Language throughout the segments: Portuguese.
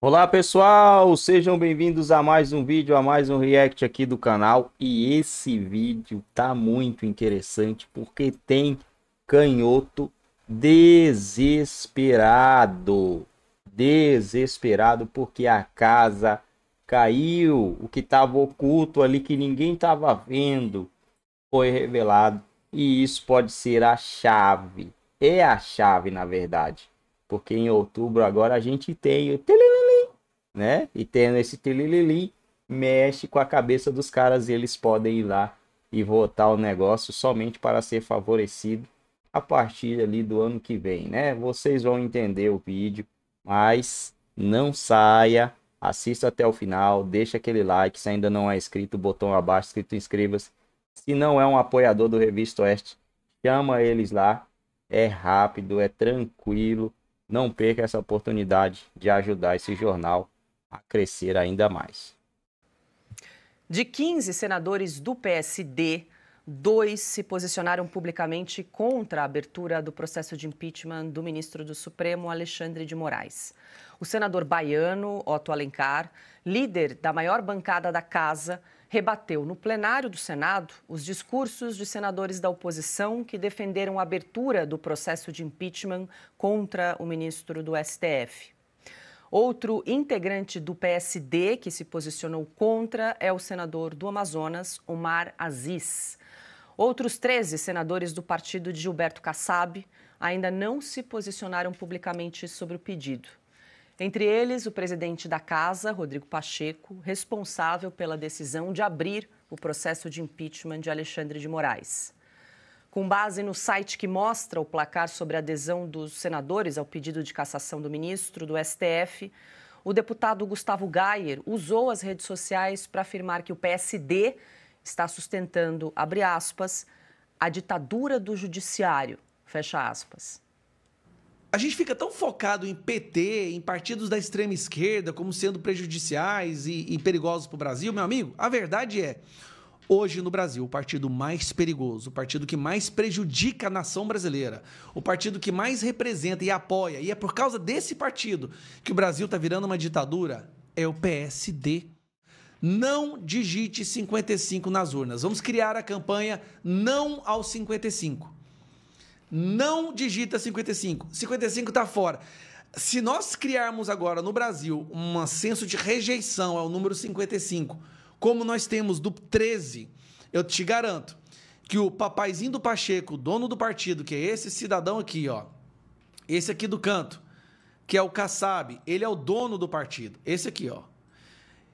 Olá pessoal, sejam bem-vindos a mais um vídeo, a mais um react aqui do canal E esse vídeo tá muito interessante porque tem canhoto desesperado Desesperado porque a casa caiu, o que estava oculto ali que ninguém estava vendo foi revelado E isso pode ser a chave, é a chave na verdade Porque em outubro agora a gente tem... Tele né? E tendo esse tililili, mexe com a cabeça dos caras e eles podem ir lá e votar o negócio somente para ser favorecido a partir ali do ano que vem, né? Vocês vão entender o vídeo, mas não saia, assista até o final, deixa aquele like, se ainda não é inscrito, botão abaixo, escrito inscreva-se. Se não é um apoiador do Revista Oeste, chama eles lá. É rápido, é tranquilo. Não perca essa oportunidade de ajudar esse jornal a crescer ainda mais. De 15 senadores do PSD, dois se posicionaram publicamente contra a abertura do processo de impeachment do ministro do Supremo, Alexandre de Moraes. O senador baiano, Otto Alencar, líder da maior bancada da casa, rebateu no plenário do Senado os discursos de senadores da oposição que defenderam a abertura do processo de impeachment contra o ministro do STF. Outro integrante do PSD que se posicionou contra é o senador do Amazonas, Omar Aziz. Outros 13 senadores do partido de Gilberto Kassab ainda não se posicionaram publicamente sobre o pedido. Entre eles, o presidente da Casa, Rodrigo Pacheco, responsável pela decisão de abrir o processo de impeachment de Alexandre de Moraes. Com base no site que mostra o placar sobre a adesão dos senadores ao pedido de cassação do ministro do STF, o deputado Gustavo Gayer usou as redes sociais para afirmar que o PSD está sustentando, abre aspas, a ditadura do judiciário, fecha aspas. A gente fica tão focado em PT, em partidos da extrema esquerda como sendo prejudiciais e, e perigosos para o Brasil, meu amigo. A verdade é, Hoje no Brasil, o partido mais perigoso, o partido que mais prejudica a nação brasileira, o partido que mais representa e apoia, e é por causa desse partido que o Brasil está virando uma ditadura, é o PSD. Não digite 55 nas urnas. Vamos criar a campanha Não ao 55. Não digita 55. 55 está fora. Se nós criarmos agora no Brasil um senso de rejeição ao número 55, como nós temos do 13, eu te garanto que o papaizinho do Pacheco, dono do partido, que é esse cidadão aqui, ó, esse aqui do canto, que é o Kassab, ele é o dono do partido. Esse aqui, ó.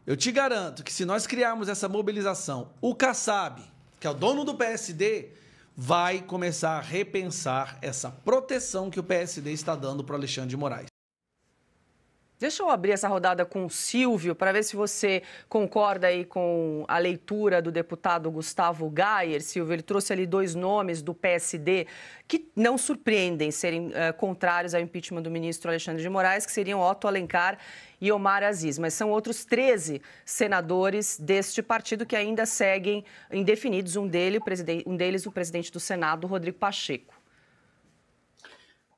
Eu te garanto que se nós criarmos essa mobilização, o Kassab, que é o dono do PSD, vai começar a repensar essa proteção que o PSD está dando para o Alexandre de Moraes. Deixa eu abrir essa rodada com o Silvio para ver se você concorda aí com a leitura do deputado Gustavo Gayer. Silvio, ele trouxe ali dois nomes do PSD que não surpreendem serem uh, contrários ao impeachment do ministro Alexandre de Moraes, que seriam Otto Alencar e Omar Aziz. Mas são outros 13 senadores deste partido que ainda seguem indefinidos. Um, dele, um deles, o presidente do Senado, Rodrigo Pacheco.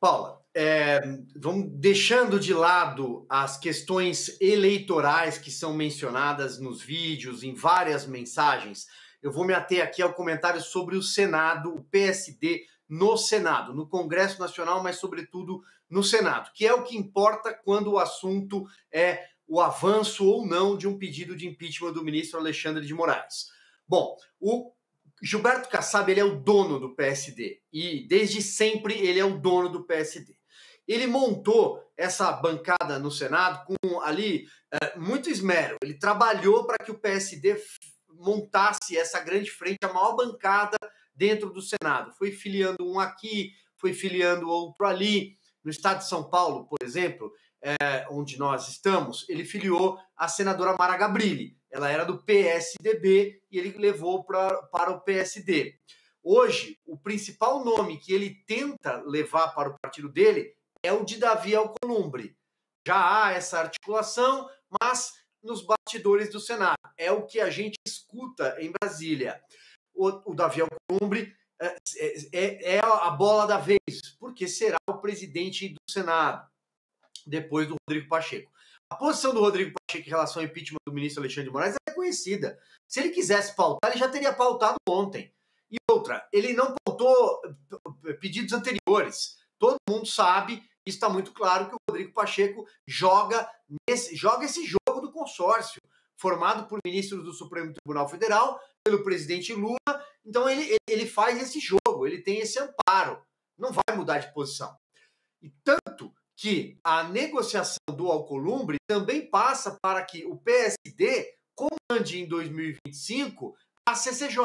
Paula, é, vamos deixando de lado as questões eleitorais que são mencionadas nos vídeos, em várias mensagens, eu vou me ater aqui ao comentário sobre o Senado, o PSD no Senado, no Congresso Nacional, mas sobretudo no Senado, que é o que importa quando o assunto é o avanço ou não de um pedido de impeachment do ministro Alexandre de Moraes. Bom, o Gilberto Kassab ele é o dono do PSD e desde sempre ele é o dono do PSD. Ele montou essa bancada no Senado com ali é, muito esmero. Ele trabalhou para que o PSD montasse essa grande frente, a maior bancada dentro do Senado. Foi filiando um aqui, foi filiando outro ali. No estado de São Paulo, por exemplo, é, onde nós estamos, ele filiou a senadora Mara Gabrilli. Ela era do PSDB e ele levou pra, para o PSD. Hoje, o principal nome que ele tenta levar para o partido dele é o de Davi Alcolumbre. Já há essa articulação, mas nos bastidores do Senado. É o que a gente escuta em Brasília. O, o Davi Alcolumbre é, é, é a bola da vez, porque será o presidente do Senado depois do Rodrigo Pacheco. A posição do Rodrigo Pacheco em relação ao impeachment do ministro Alexandre de Moraes é conhecida. Se ele quisesse pautar, ele já teria pautado ontem. E outra, ele não pautou pedidos anteriores. Todo mundo sabe, está muito claro que o Rodrigo Pacheco joga, nesse, joga esse jogo do consórcio, formado por ministros do Supremo Tribunal Federal, pelo presidente Lula. Então ele, ele faz esse jogo, ele tem esse amparo. Não vai mudar de posição. E tanto que a negociação do Alcolumbre também passa para que o PSD comande em 2025 a CCJ.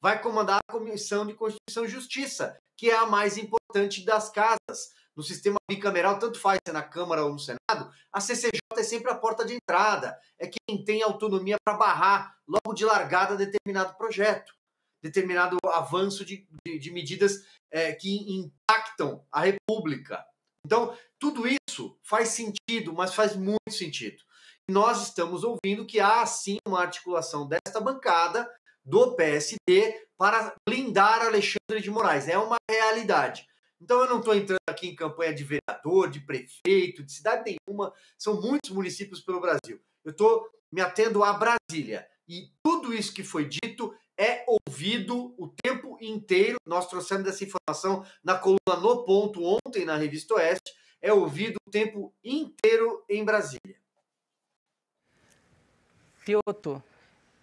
Vai comandar a Comissão de Constituição e Justiça, que é a mais importante das casas. No sistema bicameral, tanto faz se é na Câmara ou no Senado, a CCJ é sempre a porta de entrada. É quem tem autonomia para barrar, logo de largada, determinado projeto, determinado avanço de, de, de medidas é, que impactam a República. Então, tudo isso faz sentido, mas faz muito sentido. Nós estamos ouvindo que há sim uma articulação desta bancada do PSD para blindar Alexandre de Moraes. É uma realidade. Então eu não estou entrando aqui em campanha de vereador, de prefeito, de cidade nenhuma, são muitos municípios pelo Brasil. Eu estou me atendo a Brasília. E tudo isso que foi dito ouvido o tempo inteiro. Nós trouxemos essa informação na coluna No Ponto ontem na Revista Oeste. É ouvido o tempo inteiro em Brasília. Piotr,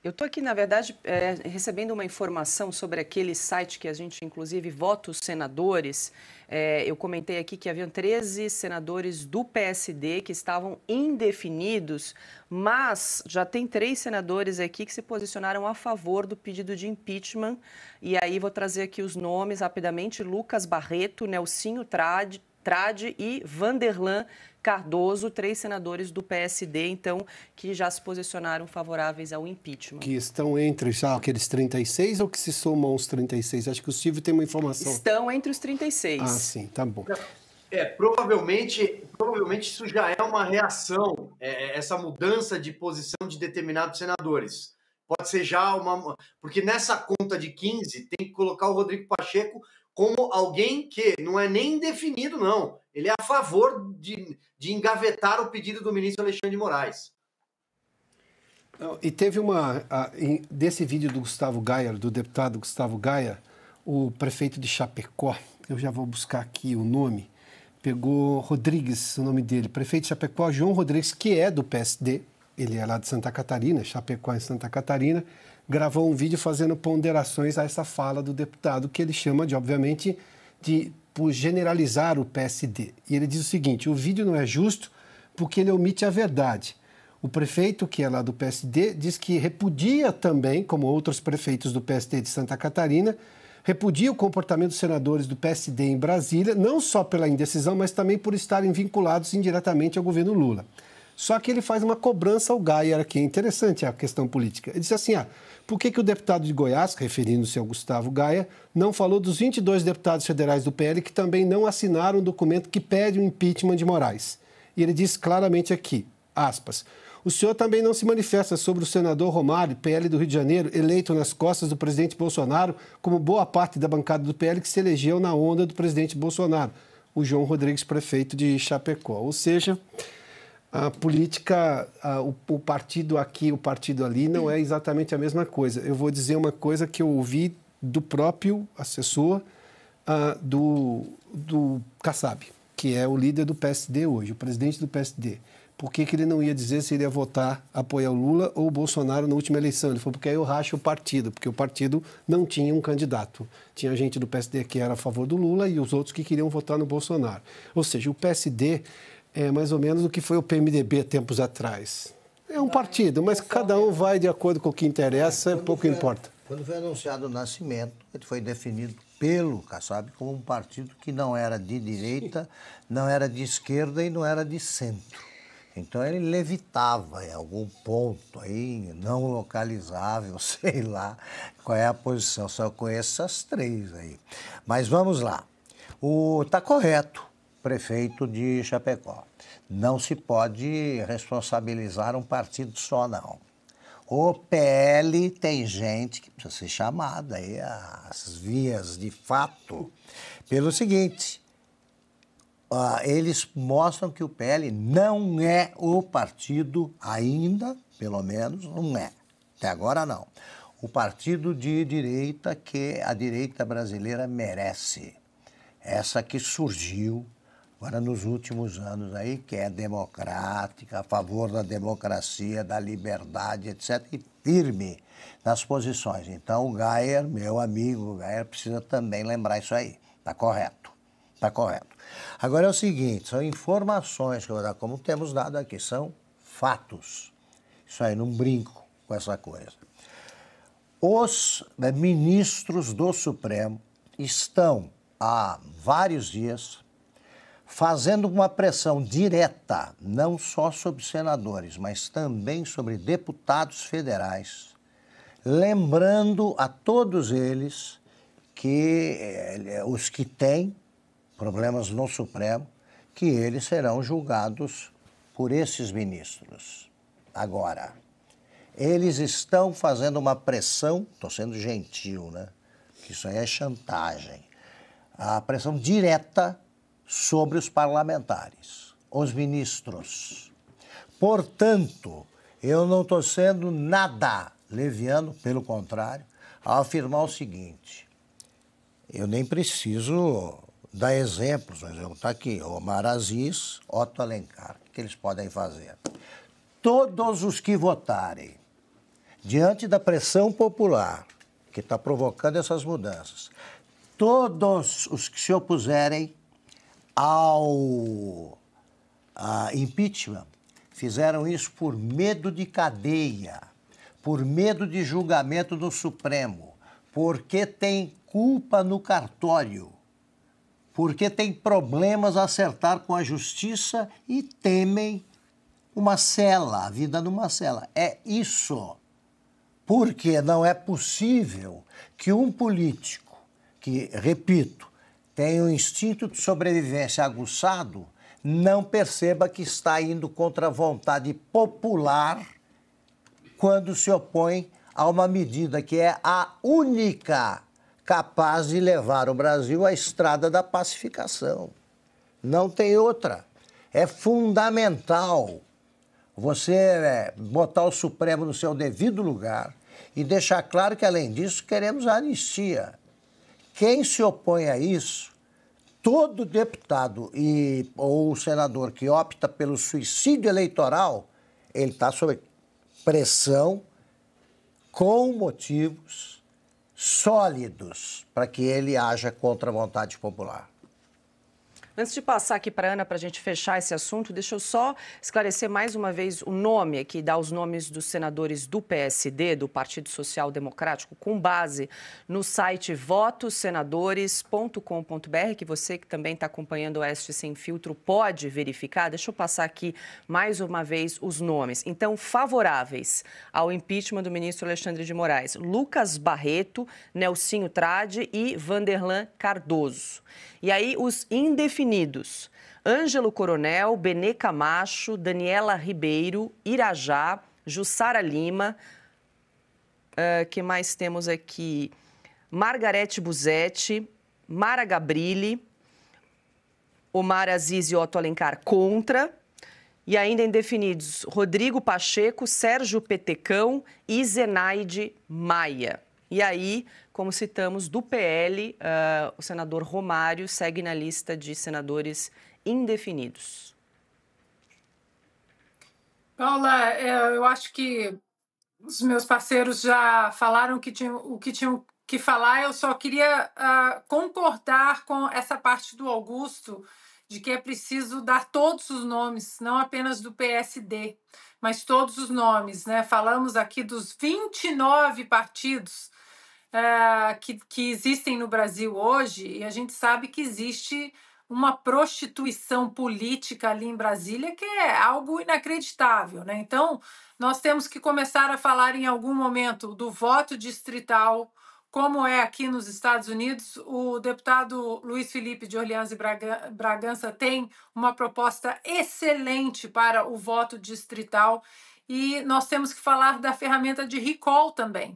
eu estou aqui, na verdade, é, recebendo uma informação sobre aquele site que a gente, inclusive, vota os senadores. É, eu comentei aqui que haviam 13 senadores do PSD que estavam indefinidos, mas já tem três senadores aqui que se posicionaram a favor do pedido de impeachment. E aí vou trazer aqui os nomes rapidamente: Lucas Barreto, Nelsinho Trade. Trade e Vanderlan Cardoso, três senadores do PSD, então, que já se posicionaram favoráveis ao impeachment. Que estão entre já aqueles 36 ou que se somam os 36? Acho que o Silvio tem uma informação. Estão entre os 36. Ah, sim, tá bom. É, provavelmente, provavelmente isso já é uma reação, é, é, essa mudança de posição de determinados senadores. Pode ser já uma. Porque nessa conta de 15 tem que colocar o Rodrigo Pacheco como alguém que não é nem definido não. Ele é a favor de, de engavetar o pedido do ministro Alexandre de Moraes. E teve uma. Desse vídeo do Gustavo Gaia, do deputado Gustavo Gaia, o prefeito de Chapecó, eu já vou buscar aqui o nome, pegou Rodrigues, o nome dele, prefeito de Chapecó, João Rodrigues, que é do PSD, ele é lá de Santa Catarina, Chapecó em Santa Catarina, gravou um vídeo fazendo ponderações a essa fala do deputado, que ele chama de, obviamente, de por generalizar o PSD. E ele diz o seguinte: o vídeo não é justo porque ele omite a verdade. O prefeito, que é lá do PSD, diz que repudia também, como outros prefeitos do PSD de Santa Catarina, repudia o comportamento dos senadores do PSD em Brasília, não só pela indecisão, mas também por estarem vinculados indiretamente ao governo Lula. Só que ele faz uma cobrança ao Gayer aqui. É interessante a questão política. Ele disse assim: ah, por que, que o deputado de Goiás, referindo-se ao Gustavo Gaia, não falou dos 22 deputados federais do PL que também não assinaram o documento que pede o impeachment de Moraes? E ele diz claramente aqui, aspas, o senhor também não se manifesta sobre o senador Romário, PL do Rio de Janeiro, eleito nas costas do presidente Bolsonaro, como boa parte da bancada do PL que se elegeu na onda do presidente Bolsonaro, o João Rodrigues, prefeito de Chapecó. Ou seja, a política, a, o, o, partido aqui, o partido ali, não é exatamente a mesma coisa. Eu vou dizer uma coisa que eu ouvi do próprio assessor uh, do, do Kassab, que é o líder do PSD hoje, o presidente do PSD. Por que, que ele não ia dizer se ele ia votar, apoiar o Lula ou o Bolsonaro na última eleição? Ele falou, porque aí eu racho o partido, porque o partido não tinha um candidato. Tinha gente do PSD que era a favor do Lula e os outros que queriam votar no Bolsonaro. Ou seja, o PSD é mais ou menos o que foi o PMDB tempos atrás. É um partido, mas cada um vai de acordo com o que interessa, pouco foi, importa. Quando foi anunciado o nascimento, ele foi definido pelo Kassab como um partido que não era de direita, não era de esquerda e não era de centro. Então ele levitava em algum ponto aí, não localizável, sei lá qual é a posição. Só conheço essas três aí. Mas vamos lá. O tá correto prefeito de Chapecó. Não se pode responsabilizar um partido só, não. O PL tem gente que precisa ser chamada aí às vias de fato pelo seguinte: uh, eles mostram que o PL não é o partido ainda, pelo menos não é. Até agora não. O partido de direita que a direita brasileira merece. Essa que surgiu agora nos últimos anos aí, que é democrática, a favor da democracia, da liberdade, etc., e firme nas posições. Então, o Gayer, meu amigo Gayer, precisa também lembrar isso aí. Está correto. Está correto. Agora é o seguinte, são informações que eu vou dar, como temos dado aqui, são fatos. Isso aí, não brinco com essa coisa. Os eh, ministros do Supremo estão há vários dias fazendo uma pressão direta, não só sobre senadores, mas também sobre deputados federais, lembrando a todos eles que eh, eh, os que têm problemas no Supremo, que eles serão julgados por esses ministros. Agora, eles estão fazendo uma pressão, estou sendo gentil, né? Que isso aí é chantagem. A pressão direta sobre os parlamentares, os ministros. Portanto, eu não estou sendo nada leviano, pelo contrário, ao afirmar o seguinte: eu nem preciso dar exemplos, por exemplo, está aqui Omar Aziz, Otto Alencar, o que eles podem fazer? Todos os que votarem, diante da pressão popular que está provocando essas mudanças, todos os que se opuserem ao a impeachment, fizeram isso por medo de cadeia, por medo de julgamento no Supremo, porque tem culpa no cartório, porque tem problemas a acertar com a justiça e temem uma cela, a vida numa cela. É isso. Porque não é possível que um político que, repito, tem um instinto de sobrevivência aguçado, não perceba que está indo contra a vontade popular quando se opõe a uma medida que é a única capaz de levar o Brasil à estrada da pacificação. Não tem outra. É fundamental você é, botar o Supremo no seu devido lugar e deixar claro que, além disso, queremos a anistia. Quem se opõe a isso, todo deputado e, ou senador que opta pelo suicídio eleitoral, ele está sob pressão com motivos sólidos para que ele haja contra a vontade popular. Antes de passar aqui para a Ana para a gente fechar esse assunto, deixa eu só esclarecer mais uma vez o nome aqui, dá os nomes dos senadores do PSD, do Partido Social Democrático, com base no site votosenadores.com.br, que você que também está acompanhando o Oeste Sem Filtro pode verificar. Deixa eu passar aqui mais uma vez os nomes. Então, favoráveis ao impeachment do ministro Alexandre de Moraes, Lucas Barreto, Nelsinho Trade e Vanderlan Cardoso. E aí, os indefinidos indefinidos. Ângelo Coronel, Benê Camacho, Daniela Ribeiro, Irajá, Jussara Lima. Uh, que mais temos aqui? Margarete Buzetti, Mara Gabrilli, Omar Aziz e Otto Alencar contra. E ainda indefinidos, Rodrigo Pacheco, Sérgio Petecão e Zenaide Maia. E aí, como citamos, do PL, uh, ah, o senador Romário segue na lista de senadores indefinidos. Paula, é, eu acho que os meus parceiros já falaram que tinham, o que tinham que falar. Eu só queria uh, concordar com essa parte do Augusto de que é preciso dar todos os nomes, não apenas do PSD, mas todos os nomes. Né? Falamos aqui dos 29 partidos ah, que, que existem no Brasil hoje, e a gente sabe que existe uma prostituição política ali em Brasília que é algo inacreditável. Né? Então, nós temos que começar a falar em algum momento do voto distrital, como é aqui nos Estados Unidos. O deputado Luiz Felipe de Orleans e Bragança tem uma proposta excelente para o voto distrital. E nós temos que falar da ferramenta de recall também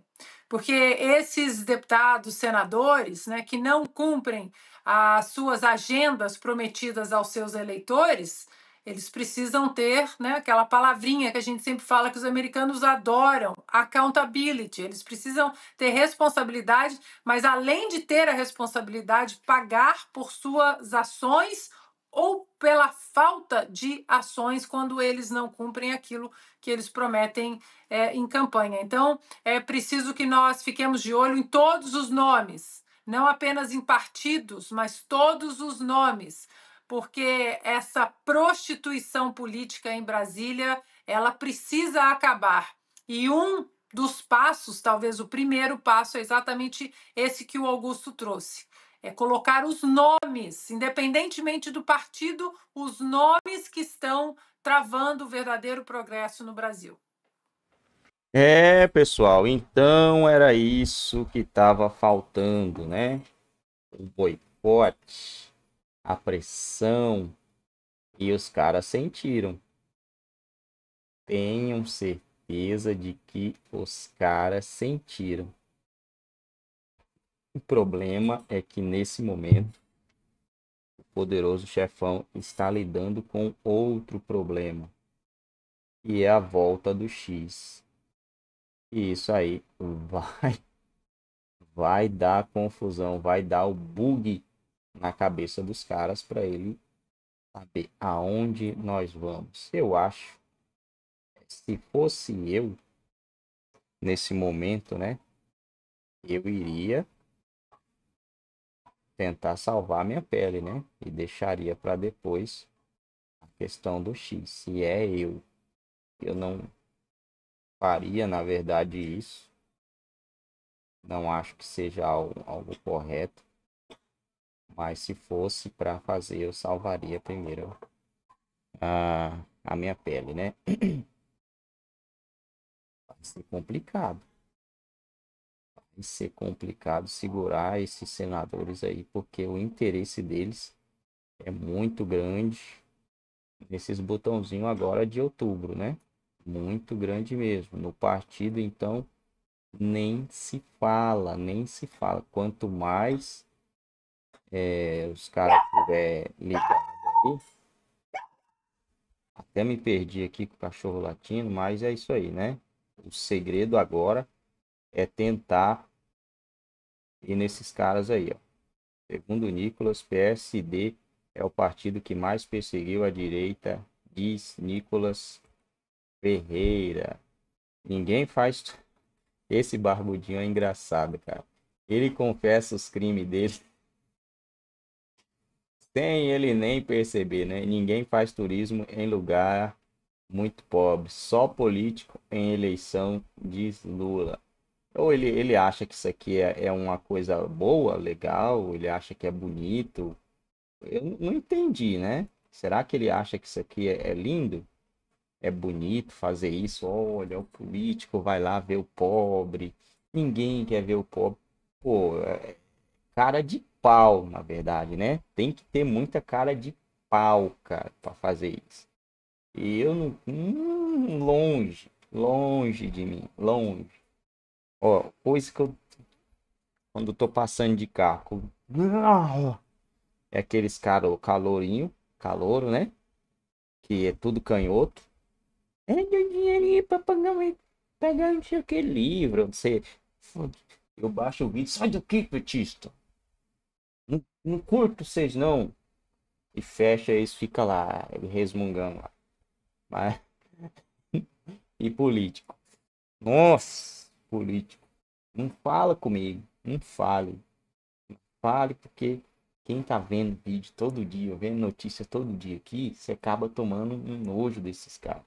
porque esses deputados, senadores, né, que não cumprem as suas agendas prometidas aos seus eleitores, eles precisam ter né, aquela palavrinha que a gente sempre fala que os americanos adoram, accountability. Eles precisam ter responsabilidade, mas além de ter a responsabilidade, pagar por suas ações ou pela falta de ações quando eles não cumprem aquilo que eles prometem é, em campanha. Então, é preciso que nós fiquemos de olho em todos os nomes, não apenas em partidos, mas todos os nomes, porque essa prostituição política em Brasília ela precisa acabar. E um dos passos, talvez o primeiro passo, é exatamente esse que o Augusto trouxe é colocar os nomes, independentemente do partido, os nomes que estão travando o verdadeiro progresso no Brasil. É, pessoal, então era isso que estava faltando, né? O boicote, a pressão, e os caras sentiram. Tenham certeza de que os caras sentiram. O problema é que nesse momento o poderoso chefão está lidando com outro problema, que é a volta do X. E isso aí vai vai dar confusão, vai dar o bug na cabeça dos caras para ele saber aonde nós vamos. Eu acho se fosse eu nesse momento, né, eu iria tentar salvar minha pele, né? E deixaria para depois a questão do X. Se é eu, eu não faria, na verdade, isso. Não acho que seja algo, algo correto. Mas se fosse para fazer, eu salvaria primeiro a, ah, a minha pele, né? Vai ser complicado ser complicado segurar esses senadores aí, porque o interesse deles é muito grande nesses botãozinho agora de outubro, né? Muito grande mesmo. No partido, então, nem se fala, nem se fala. Quanto mais é, os caras estiverem ligado aí, até me perdi aqui com o cachorro latindo, mas é isso aí, né? O segredo agora é tentar e nesses caras aí, ó. Segundo Nicolas, PSD é o partido que mais perseguiu a direita, diz Nicolas Ferreira. Ninguém faz esse barbudinho é engraçado, cara. Ele confessa os crimes dele sem ele nem perceber, né? Ninguém faz turismo em lugar muito pobre, só político em eleição, diz Lula. Ou ele, ele acha que isso aqui é, é uma coisa boa, legal, ele acha que é bonito. Eu não entendi, né? Será que ele acha que isso aqui é, é lindo? É bonito fazer isso? Olha, o político vai lá ver o pobre. Ninguém quer ver o pobre. Pô, é cara de pau, na verdade, né? Tem que ter muita cara de pau, cara, para fazer isso. E eu não. Hum, longe, longe de mim, longe. Ó, coisa que eu. Quando eu tô passando de carro. É aqueles caro, calorinho, calouro, né? Que é tudo canhoto. É meu dinheirinho pra pagar, pegar não sei o que livro. Não sei. Eu baixo o vídeo. Sai do que, petista? Não, não curto vocês, não. E fecha isso, fica lá, resmungando lá. Mas... e político. Nossa! político. Não fala comigo, não fale. fale porque quem tá vendo vídeo todo dia, vendo notícia todo dia aqui, você acaba tomando um nojo desses caras.